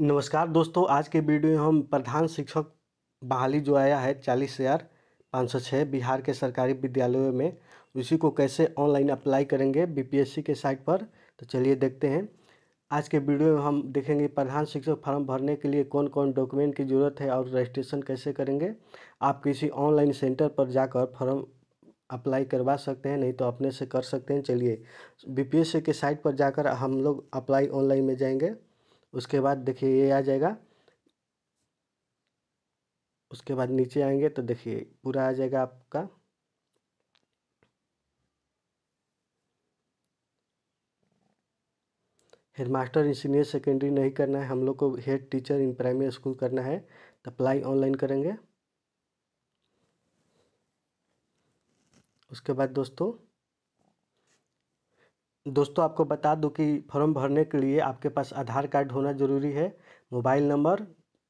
नमस्कार दोस्तों आज के वीडियो में हम प्रधान शिक्षक बहाली जो आया है चालीस हज़ार पाँच सौ छः बिहार के सरकारी विद्यालयों में उसी को कैसे ऑनलाइन अप्लाई करेंगे बीपीएससी के साइट पर तो चलिए देखते हैं आज के वीडियो में हम देखेंगे प्रधान शिक्षक फॉर्म भरने के लिए कौन कौन डॉक्यूमेंट की ज़रूरत है और रजिस्ट्रेशन कैसे करेंगे आप किसी ऑनलाइन सेंटर पर जाकर फॉर्म अप्लाई करवा सकते हैं नहीं तो अपने से कर सकते हैं चलिए बीपीएससी के साइट पर जाकर हम लोग अप्लाई ऑनलाइन में जाएंगे उसके बाद देखिए ये आ जाएगा उसके बाद नीचे आएंगे तो देखिए पूरा आ जाएगा आपका head master in senior secondary नहीं करना है हम लोग को head teacher in primary school करना है तो अप्लाई ऑनलाइन करेंगे उसके बाद दोस्तों दोस्तों आपको बता दूं कि फॉर्म भरने के लिए आपके पास आधार कार्ड होना ज़रूरी है मोबाइल नंबर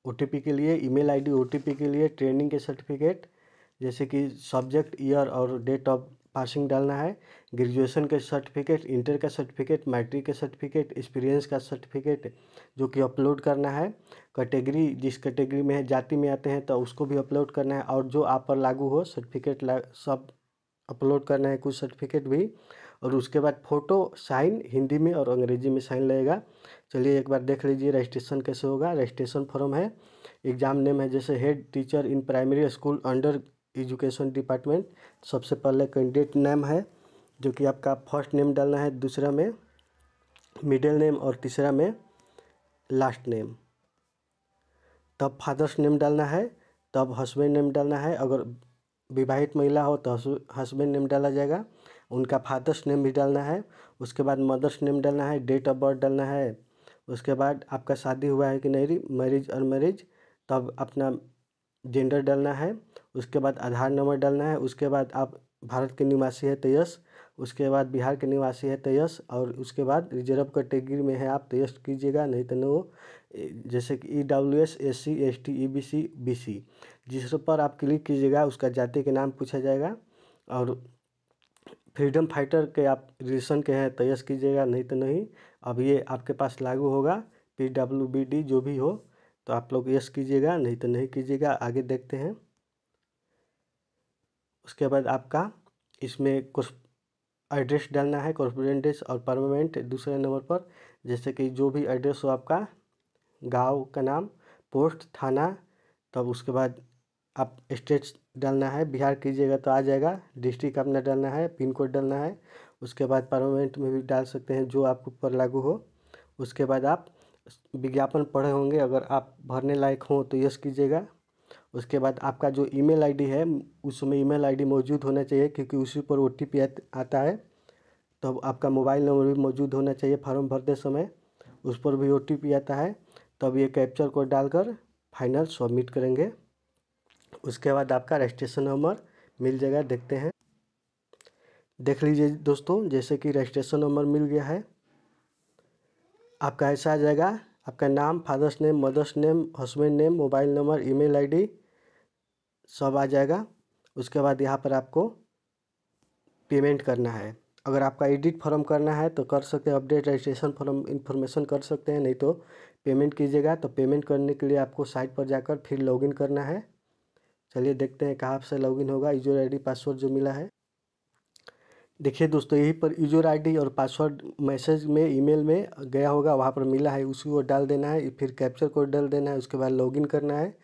ओ के लिए ईमेल आईडी ओटीपी के लिए ट्रेनिंग के सर्टिफिकेट जैसे कि सब्जेक्ट ईयर और डेट ऑफ पासिंग डालना है ग्रेजुएशन के सर्टिफिकेट इंटर का सर्टिफिकेट मैट्रिक के सर्टिफिकेट एक्सपीरियंस का सर्टिफिकेट जो कि अपलोड करना है कैटेगरी जिस कैटेगरी में है जाति में आते हैं तो उसको भी अपलोड करना है और जो आप पर लागू हो सर्टिफिकेट ला सब अपलोड करना है कुछ सर्टिफिकेट भी और उसके बाद फ़ोटो साइन हिंदी में और अंग्रेजी में साइन लगेगा चलिए एक बार देख लीजिए रजिस्ट्रेशन कैसे होगा रजिस्ट्रेशन फॉर्म है एग्ज़ाम नेम है जैसे head teacher in primary school under education department सबसे पहले कैंडिडेट नेम है जो कि आपका फर्स्ट नेम डालना है दूसरा में मिडिल नेम और तीसरा में लास्ट नेम तब फादर्स नेम डालना है तब हस्बैंड नेम डालना है अगर विवाहित महिला हो तो हस्बैंड नेम डाला जाएगा उनका फादर्स नेम भी डालना है उसके बाद मदर्स नेम डालना है डेट ऑफ बर्थ डालना है उसके बाद आपका शादी हुआ है कि नहीं मैरिज और मैरिज तब अपना जेंडर डालना है उसके बाद आधार नंबर डालना है उसके बाद आप भारत के निवासी है तेयस उसके बाद बिहार के निवासी है तेजस और उसके बाद रिजर्व कैटेगरी में है आप तेजस कीजिएगा नहीं तो नो जैसे कि E W S S C S T E B C B C जिस पर आप क्लिक कीजिएगा उसका जाति के नाम पूछा जाएगा और फ्रीडम फाइटर के आप रिलेशन के हैं तो कीजिएगा नहीं तो नहीं अब ये आपके पास लागू होगा पी डब्ल्यू बी डी जो भी हो तो आप लोग यस कीजिएगा नहीं तो नहीं कीजिएगा आगे देखते हैं उसके बाद आपका इसमें कुछ एड्रेस डालना है कॉर्पोरेट एड्रेस और परमानेंट दूसरे नंबर पर जैसे कि जो भी एड्रेस हो आपका गांव का नाम पोस्ट थाना तब उसके बाद आप स्टेट डालना है बिहार कीजिएगा तो आ जाएगा डिस्ट्रिक्ट अपना डालना है पिन कोड डालना है उसके बाद परमानेंट में भी डाल सकते हैं जो आपके ऊपर लागू हो उसके बाद आप विज्ञापन पढ़े होंगे अगर आप भरने लायक हों तो यस कीजिएगा उसके बाद आपका जो ईमेल आईडी है उसमें ईमेल आईडी मौजूद होना चाहिए क्योंकि उसी पर ओ आता है तो आपका मोबाइल नंबर भी मौजूद होना चाहिए फॉर्म भरते समय उस पर भी ओ आता है तब ये कैप्चर कोड डालकर फाइनल सबमिट करेंगे उसके बाद आपका रजिस्ट्रेशन नंबर मिल जाएगा देखते हैं देख लीजिए दोस्तों जैसे कि रजिस्ट्रेशन नंबर मिल गया है आपका ऐसा आ जाएगा आपका नाम father's name mother's name husband name mobile number email ID सब आ जाएगा उसके बाद यहाँ पर आपको पेमेंट करना है अगर आपका एडिट फॉर्म करना है तो कर सकते हैं अपडेट रजिस्ट्रेशन फॉर्म इन्फॉर्मेशन कर सकते हैं नहीं तो पेमेंट कीजिएगा तो पेमेंट करने के लिए आपको साइट पर जाकर फिर लॉगिन करना है चलिए देखते हैं कहाँ से लॉगिन होगा यूजर आईडी पासवर्ड जो मिला है देखिए दोस्तों यहीं पर यूजर आईडी और पासवर्ड मैसेज में ईमेल में गया होगा वहाँ पर मिला है उसी को डाल देना है फिर कैप्चर कोड डाल देना है उसके बाद लॉगिन करना है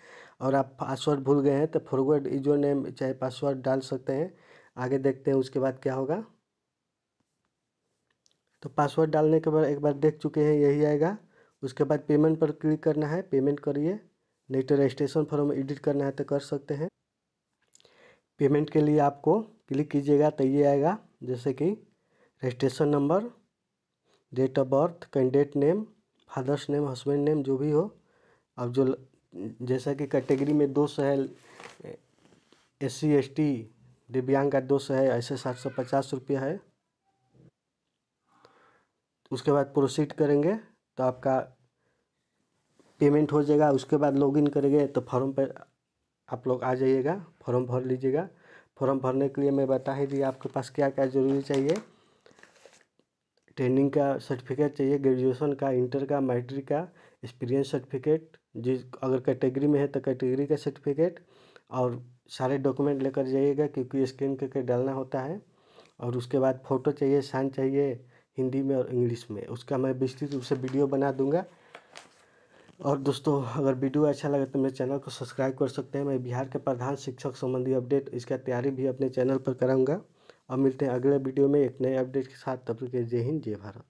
और आप पासवर्ड भूल गए हैं तो फॉरवर्ड यूजर नेम चाहे पासवर्ड डाल सकते हैं आगे देखते हैं उसके बाद क्या होगा तो पासवर्ड डालने के बाद एक बार देख चुके हैं यही आएगा उसके बाद पेमेंट पर क्लिक करना है पेमेंट करिए लेटर रजिस्ट्रेशन फॉर्म एडिट करना है तो कर सकते हैं पेमेंट के लिए आपको क्लिक कीजिएगा तो ये आएगा जैसे कि registration number date of birth candidate name father's name husband name जो भी हो अब जो जैसा कि कैटेगरी में दो सौ है एस सी एस टी दिव्यांग का दो सौ है ऐसे सात सौ पचास रुपया है उसके बाद प्रोसीड करेंगे तो आपका पेमेंट हो जाएगा उसके बाद लॉगिन करेंगे तो फॉर्म पर आप लोग आ जाइएगा फॉर्म भर लीजिएगा फॉर्म भरने के लिए मैं बता ही दिया आपके पास क्या क्या ज़रूरी चाहिए ट्रेनिंग का सर्टिफिकेट चाहिए ग्रेजुएशन का इंटर का मैट्रिक का एक्सपीरियंस सर्टिफिकेट जिस अगर कैटेगरी में है तो कैटेगरी का सर्टिफिकेट और सारे डॉक्यूमेंट लेकर जाइएगा क्योंकि स्कैन करके डालना होता है और उसके बाद फ़ोटो चाहिए साइन चाहिए हिंदी में और इंग्लिश में उसका मैं विस्तृत रूप से वीडियो बना दूंगा और दोस्तों अगर वीडियो अच्छा लगे तो मेरे चैनल को सब्सक्राइब कर सकते हैं मैं बिहार के प्रधान शिक्षक संबंधी अपडेट इसका तैयारी भी अपने चैनल पर कराऊंगा अब मिलते हैं अगले वीडियो में एक नए अपडेट के साथ तब तक जय हिंद जय भारत